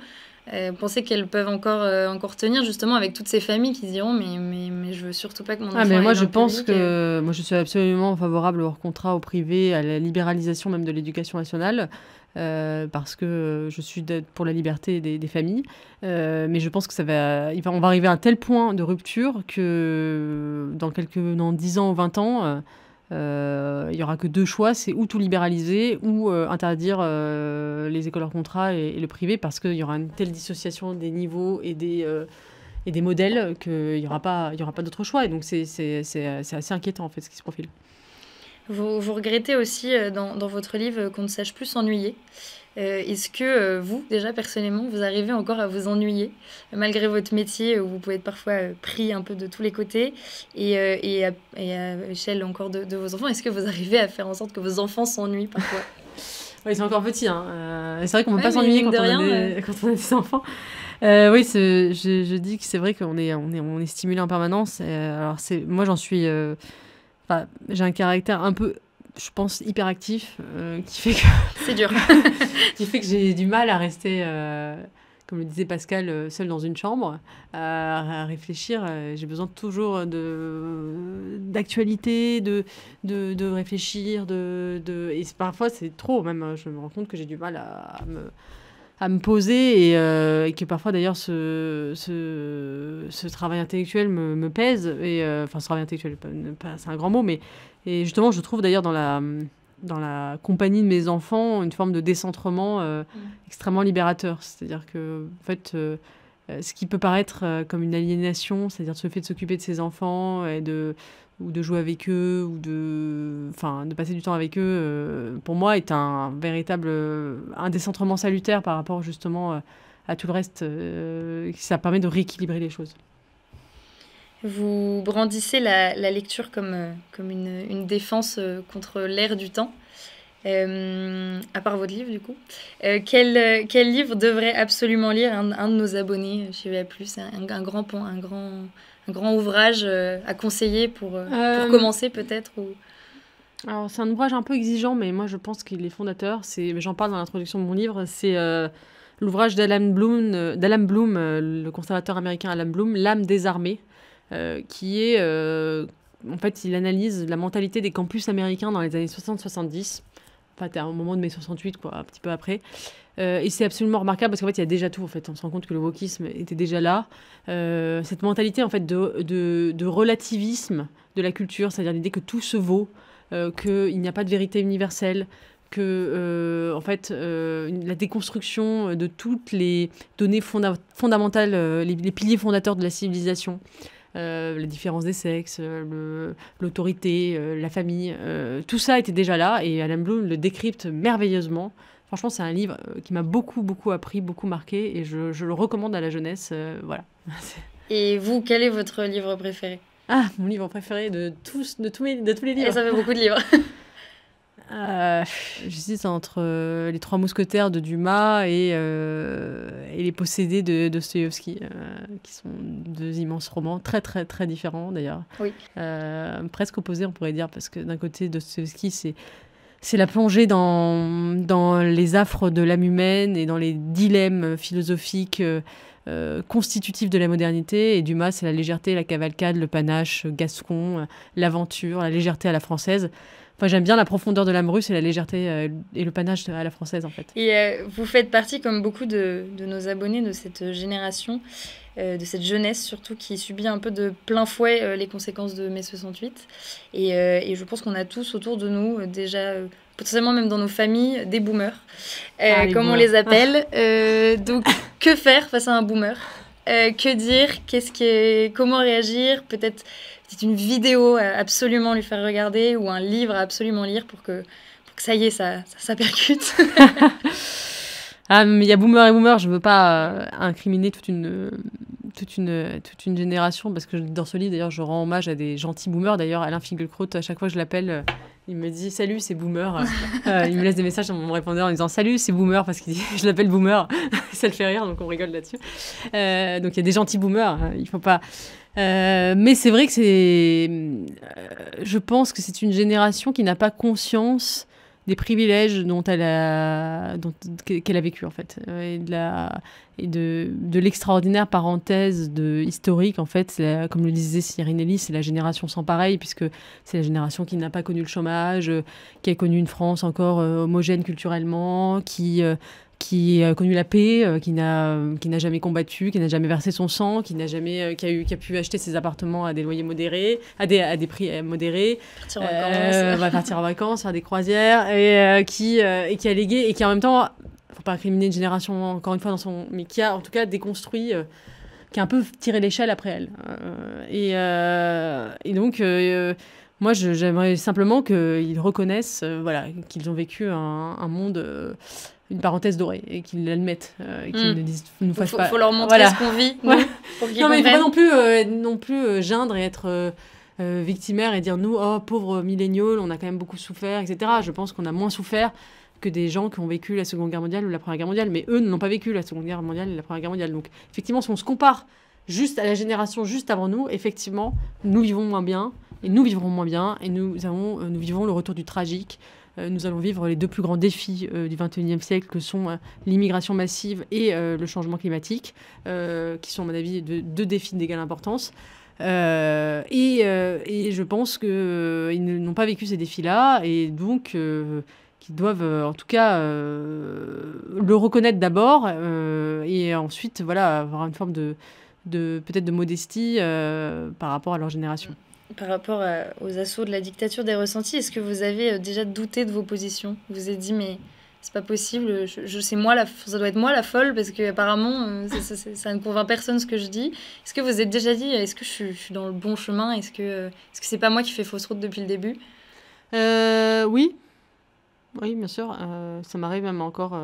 euh, pensez qu'elles peuvent encore, encore tenir justement avec toutes ces familles qui diront mais, mais, mais je veux surtout pas que mon enfant. Ah, mais moi je pense que moi je suis absolument favorable au hors contrat, au privé, à la libéralisation même de l'éducation nationale. Euh, parce que je suis pour la liberté des, familles. Euh, mais je pense que ça va, on va arriver à un tel point de rupture que dans quelques, dans 10 ans ou 20 ans, euh, il y aura que deux choix, c'est ou tout libéraliser ou interdire les écoles hors contrat et, le privé parce qu'il y aura une telle dissociation des niveaux et des et des modèles qu'il n'y aura pas, il aura pas d'autre choix. Et donc c'est assez inquiétant en fait ce qui se profile. Vous, regrettez aussi euh, dans, dans, votre livre euh, qu'on ne sache plus s'ennuyer. Euh, est-ce que vous, déjà personnellement, vous arrivez encore à vous ennuyer malgré votre métier où vous pouvez être parfois pris un peu de tous les côtés et, et, à, et échelle encore de, vos enfants Est-ce que vous arrivez à faire en sorte que vos enfants s'ennuient parfois ils sont encore petits. Hein. c'est vrai qu'on ne peut pas s'ennuyer quand, quand, on a des enfants. oui, je, je, dis que c'est vrai qu'on est, on est, on est stimulé en permanence. alors c'est, moi, j'en suis j'ai un caractère un peu je pense, hyperactif, euh, qui fait que. C'est dur. qui fait que j'ai du mal à rester, euh, comme le disait Pascal, euh, seul dans une chambre, à, réfléchir. J'ai besoin toujours de d'actualité, de, de, de, réfléchir, de, de... et parfois c'est trop. Même, je me rends compte que j'ai du mal à me à me poser et, euh, que parfois d'ailleurs ce, ce, travail intellectuel me, me pèse et euh, enfin ce travail intellectuel c'est un grand mot mais et justement je trouve d'ailleurs dans la dans la compagnie de mes enfants une forme de décentrement euh, mm. extrêmement libérateur c'est-à-dire que en fait ce qui peut paraître comme une aliénation c'est-à-dire ce fait de s'occuper de ses enfants et de ou de jouer avec eux, ou de, enfin, de passer du temps avec eux, euh, pour moi, est un véritable euh, un décentrement salutaire par rapport justement euh, à tout le reste. ça permet de rééquilibrer les choses. Vous brandissez la, la lecture comme, comme une, une défense contre l'ère du temps. à part votre livre, du coup, quel, quel livre devrait absolument lire un, de nos abonnés chez VA+, un, un grand, un grand un grand ouvrage euh, à conseiller pour, euh, euh, commencer peut-être Alors, c'est un ouvrage un peu exigeant, mais moi je pense qu'il est fondateur. C'est, j'en parle dans l'introduction de mon livre. C'est l'ouvrage d'Alan Bloom, Bloom le conservateur américain Alan Bloom, L'âme désarmée, qui est. en fait, il analyse la mentalité des campus américains dans les années 60-70 enfin, à un moment de mai 68, quoi, un petit peu après. Euh, et c'est absolument remarquable parce qu'en fait, il y a déjà tout. En fait, on se rend compte que le wokisme était déjà là. Euh, cette mentalité en fait de, de, relativisme de la culture, c'est-à-dire l'idée que tout se vaut, euh, qu'il n'y a pas de vérité universelle, que euh, en fait la déconstruction de toutes les données fondamentales, les, piliers fondateurs de la civilisation. Euh, les différences des sexes, euh, l'autorité, euh, la famille, tout ça était déjà là et Alan Bloom le décrypte merveilleusement. Franchement, c'est un livre qui m'a beaucoup, beaucoup appris, beaucoup marqué et je, le recommande à la jeunesse. voilà. et vous, quel est votre livre préféré Ah, mon livre préféré de tous, de tous, de tous les eh, livres. ça fait beaucoup de livres. Euh, J'hésite entre euh, les trois mousquetaires de Dumas et, euh, et les possédés de Dostoevsky, qui sont deux immenses romans, très très très différents d'ailleurs. Oui. presque opposés, on pourrait dire, parce que d'un côté, Dostoevsky, c'est c'est la plongée dans, dans les affres de l'âme humaine et dans les dilemmes philosophiques constitutifs de la modernité. Et Dumas, c'est la légèreté, la cavalcade, le panache gascon, l'aventure, la légèreté à la française. Enfin, j'aime bien la profondeur de l'âme russe et la légèreté euh, et le panache à la française, en fait. Et euh, vous faites partie, comme beaucoup de, de nos abonnés de cette génération, euh, de cette jeunesse surtout, qui subit un peu de plein fouet les conséquences de mai 68. Et, et je pense qu'on a tous autour de nous déjà potentiellement même dans nos familles, des boomers, ah, comme on les appelle. donc, que faire face à un boomer euh, que dire Qu'est-ce que, comment réagir Peut-être c'est une vidéo à absolument lui faire regarder ou un livre à absolument lire pour que, ça y est, ça, ça, ça percute. Ah, il y a Boomer et Boomer, je veux pas euh, incriminer toute une, toute, une, toute une génération, parce que dans ce livre, d'ailleurs, je rends hommage à des gentils boomers. D'ailleurs, Alain Finkielkraut, à chaque fois que je l'appelle, euh, il me dit « Salut, c'est Boomer euh, Il me laisse des messages dans mon répondeur en disant « Salut, c'est Boomer », parce que je l'appelle Boomer. Ça le fait rire, donc on rigole là-dessus. donc il y a des gentils boomers, hein, il faut pas... mais c'est vrai que c'est... je pense que c'est une génération qui n'a pas conscience des privilèges dont elle a, qu'elle a vécu en fait, euh, et de la, et de, de l'extraordinaire parenthèse de historique en fait, comme le disait Cyrinelli, c'est la génération sans pareil puisque c'est la génération qui n'a pas connu le chômage, euh, qui a connu une France encore euh, homogène culturellement, qui qui a euh, connu la paix, euh, qui n'a euh, qui n'a jamais combattu, qui n'a jamais versé son sang, qui n'a jamais qui a eu qui a pu acheter ses appartements à des loyers modérés, à des à des prix modérés, partir va partir en vacances, faire des croisières et qui et qui a légué et qui en même temps faut pas incriminer une génération encore une fois dans son mais qui a en tout cas déconstruit qui a un peu tiré l'échelle après elle. Et, et, donc moi, j'aimerais simplement qu'ils reconnaissent, voilà, qu'ils ont vécu un, un monde une parenthèse dorée et qu'ils l'admettent euh, et qu'ils hmm. nous disent, nous faut, pas. faut leur montrer ce qu'on vit. non, mais il ne faut pas non plus, euh, non plus euh, geindre et être. victimaire et dire nous, oh pauvres milléniaux, on a quand même beaucoup souffert, etc. Je pense qu'on a moins souffert que des gens qui ont vécu la Seconde Guerre mondiale ou la Première Guerre mondiale, mais eux ne l'ont pas vécu la Seconde Guerre mondiale et la Première Guerre mondiale. Donc effectivement, si on se compare juste à la génération juste avant nous, effectivement, nous vivons moins bien et nous vivrons moins bien et nous avons, nous vivons le retour du tragique, euh, nous allons vivre les deux plus grands défis euh, du XXIe siècle, que sont euh, l'immigration massive et le changement climatique, qui sont à mon avis deux, défis d'égale importance. et, je pense qu'ils n'ont pas vécu ces défis-là et donc qu'ils doivent en tout cas le reconnaître d'abord et ensuite voilà, avoir une forme de peut-être de modestie par rapport à leur génération par rapport aux assauts de la dictature des ressentis, est-ce que vous avez euh, déjà douté de vos positions Vous vous êtes dit, mais c'est pas possible, je, sais moi, ça doit être moi la folle, parce que apparemment, euh, ça, ne convainc personne ce que je dis. Est-ce que vous vous êtes déjà dit, euh, est-ce que je suis, dans le bon chemin Est-ce que ce que c'est pas moi qui fais fausse route depuis le début Oui. Oui, bien sûr. ça m'arrive même encore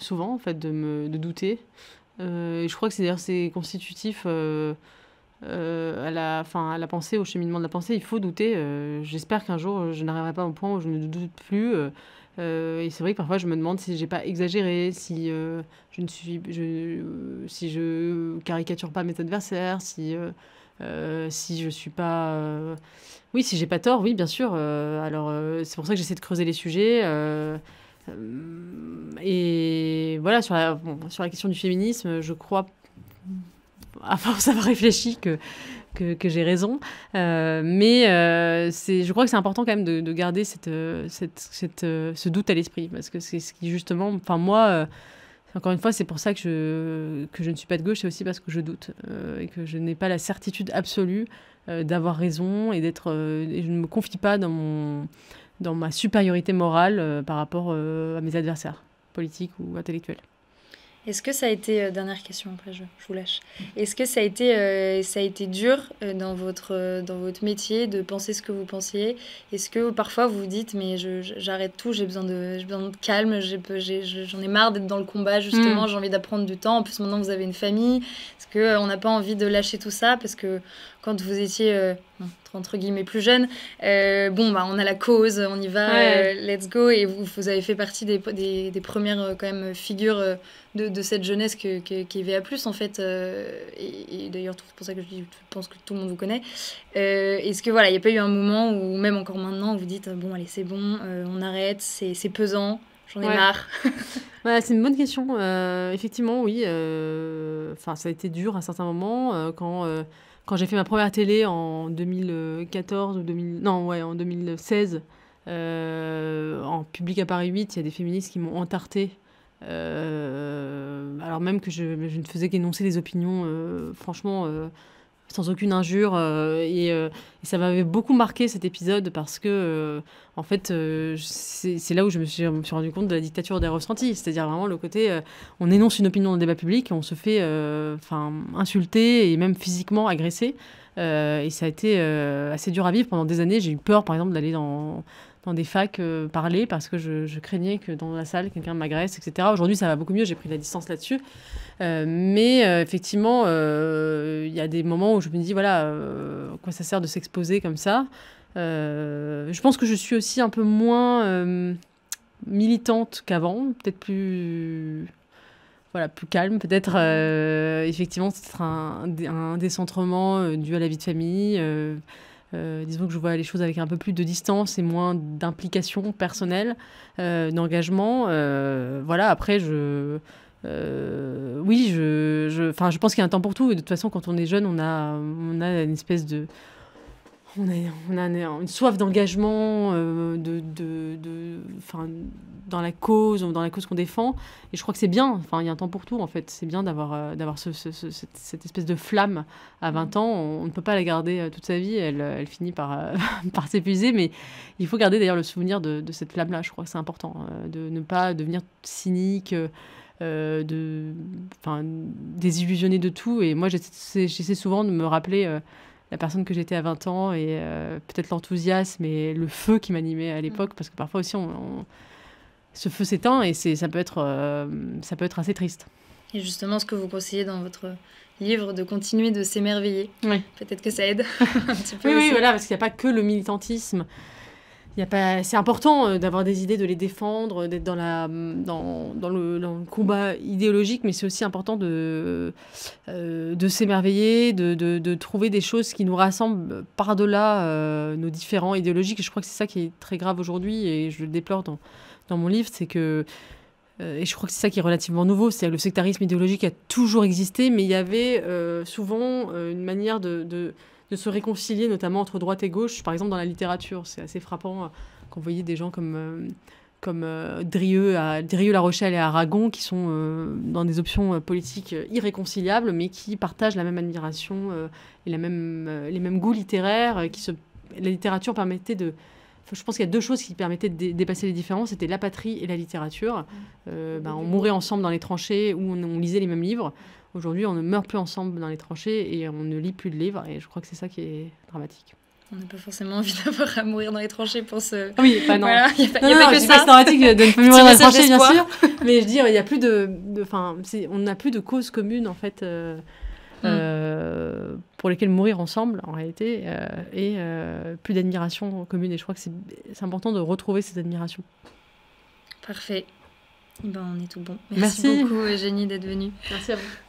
souvent, en fait, de, me, douter. et je crois que c'est d'ailleurs c'est constitutif euh, à, la, fin, à la pensée, au cheminement de la pensée, il faut douter. Euh, j'espère qu'un jour, je n'arriverai pas au point où je ne doute plus. Euh, et c'est vrai que parfois, je me demande si j'ai pas exagéré, si je ne suis, si je caricature pas mes adversaires, si si je suis pas, oui, si j'ai pas tort, oui, bien sûr. alors c'est pour ça que j'essaie de creuser les sujets. et voilà, sur la, sur la question du féminisme, je crois à force d'avoir réfléchi que, que, j'ai raison. Euh, mais euh, c'est, je crois que c'est important quand même de, garder cette, euh, cette, cette, ce doute à l'esprit, parce que c'est ce qui justement, enfin moi, encore une fois, c'est pour ça que je, que je ne suis pas de gauche, c'est aussi parce que je doute et que je n'ai pas la certitude absolue d'avoir raison et d'être... je ne me confie pas dans, mon, dans ma supériorité morale par rapport à mes adversaires politiques ou intellectuels. Est-ce que ça a été, euh, dernière question, après je, vous lâche, est-ce que ça a été, euh, ça a été dur euh, dans, votre, dans votre métier de penser ce que vous pensiez Est-ce que parfois vous dites, mais j'arrête tout, j'ai besoin, de, besoin de calme, j'en ai, marre d'être dans le combat, justement, mm. j'ai envie d'apprendre du temps. En plus, maintenant, vous avez une famille. Est-ce on n'a pas envie de lâcher tout ça Parce que quand vous étiez entre guillemets plus jeune, euh, bon, bah, on a la cause, on y va, euh, let's go. Et vous, vous avez fait partie des, des, premières euh, quand même figures de, cette jeunesse qui est VA+, en fait. et, d'ailleurs, c'est pour ça que je, dis, pense que tout le monde vous connaît. Est-ce que voilà, il n'y a pas eu un moment où, même encore maintenant, vous dites, bon, allez, c'est bon, on arrête, c'est pesant, j'en ai marre C'est une bonne question. effectivement, oui. Enfin, ça a été dur à certains moments quand quand j'ai fait ma première télé en 2014 ou 2000, non, en 2016, euh, en public à Paris 8, il y a des féministes qui m'ont entarté. Euh, alors même que je, je ne faisais qu'énoncer des opinions, euh, franchement sans aucune injure. Euh, euh, et, ça m'avait beaucoup marqué cet épisode parce que, euh, en fait, c'est là où je me, suis, rendu compte de la dictature des ressentis. C'est-à-dire vraiment le côté, on énonce une opinion dans le débat public on se fait enfin insulter et même physiquement agresser. et ça a été assez dur à vivre pendant des années. J'ai eu peur, par exemple, d'aller dans dans des facs parler parce que je, craignais que dans la salle quelqu'un m'agresse, etc. Aujourd'hui, ça va beaucoup mieux, j'ai pris la distance là-dessus. Euh, mais euh, effectivement, euh, il y a des moments où je me dis, voilà, quoi ça sert de s'exposer comme ça Je pense que je suis aussi un peu moins militante qu'avant, peut-être plus voilà, plus calme, peut-être effectivement c'est un, un, décentrement dû à la vie de famille. disons que je vois les choses avec un peu plus de distance et moins d'implication personnelle, d'engagement. voilà, après je euh, oui, je, je, je pense qu'il y a un temps pour tout. Et de toute façon, quand on est jeune, on a, on a une espèce de. On a, on a une, soif d'engagement, euh, de, de, dans la cause, dans la cause qu'on défend. Et je crois que c'est bien. Enfin, il y a un temps pour tout, en fait. C'est bien d'avoir, euh, d'avoir cette, espèce de flamme à 20 mm. ans. On, ne peut pas la garder toute sa vie. Elle, elle finit par, par s'épuiser. Mais il faut garder d'ailleurs le souvenir de, de cette flamme-là. Je crois que c'est important. de ne pas devenir cynique. Euh, de, désillusionner de tout. Et moi, j'essaie souvent de me rappeler euh, la personne que j'étais à 20 ans et euh, peut-être l'enthousiasme et le feu qui m'animait à l'époque, mm. parce que parfois aussi, on, ce feu s'éteint et ça peut, être, ça peut être assez triste. Et justement, ce que vous conseillez dans votre livre, de continuer de s'émerveiller. Peut-être que ça aide un petit peu. Oui, oui voilà, parce qu'il n'y a pas que le militantisme y a pas... C'est important euh, d'avoir des idées, de les défendre, euh, d'être dans, la, dans, le, combat idéologique, mais c'est aussi important de, euh, de s'émerveiller, de, trouver des choses qui nous rassemblent par-delà nos différents idéologiques. Et je crois que c'est ça qui est très grave aujourd'hui, et je le déplore dans, dans mon livre, c'est que et je crois que c'est ça qui est relativement nouveau, c'est le sectarisme idéologique a toujours existé, mais il y avait souvent une manière de, de se réconcilier, notamment entre droite et gauche, par exemple dans la littérature. C'est assez frappant euh, quand vous voyez des gens comme euh, comme euh, Drieux, à, Drieux, La Rochelle et Aragon, qui sont dans des options politiques irréconciliables, mais qui partagent la même admiration et la même, les mêmes goûts littéraires. qui se... La littérature permettait de... je pense qu'il y a deux choses qui permettaient de dépasser les différences, c'était la patrie et la littérature. Mmh. Ben, on mourait ensemble dans les tranchées où on lisait les mêmes livres. Aujourd'hui, on ne meurt plus ensemble dans les tranchées et on ne lit plus de livres. Et je crois que c'est ça qui est dramatique. On n'a pas forcément envie d'avoir à mourir dans les tranchées pour se. Ah oui, pas non. a pas, que ça. C'est dramatique de ne pas mourir dans les tranchées, bien sûr. Mais je veux dire, il a plus de. Enfin, on n'a plus de causes communes en fait. Euh, mm. euh, pour lesquelles mourir ensemble en réalité euh, et plus d'admiration commune et je crois que c'est important de retrouver cette admiration. Parfait. Eh ben, on est tout bon. Merci, Merci. beaucoup Eugénie d'être venue. Merci à vous.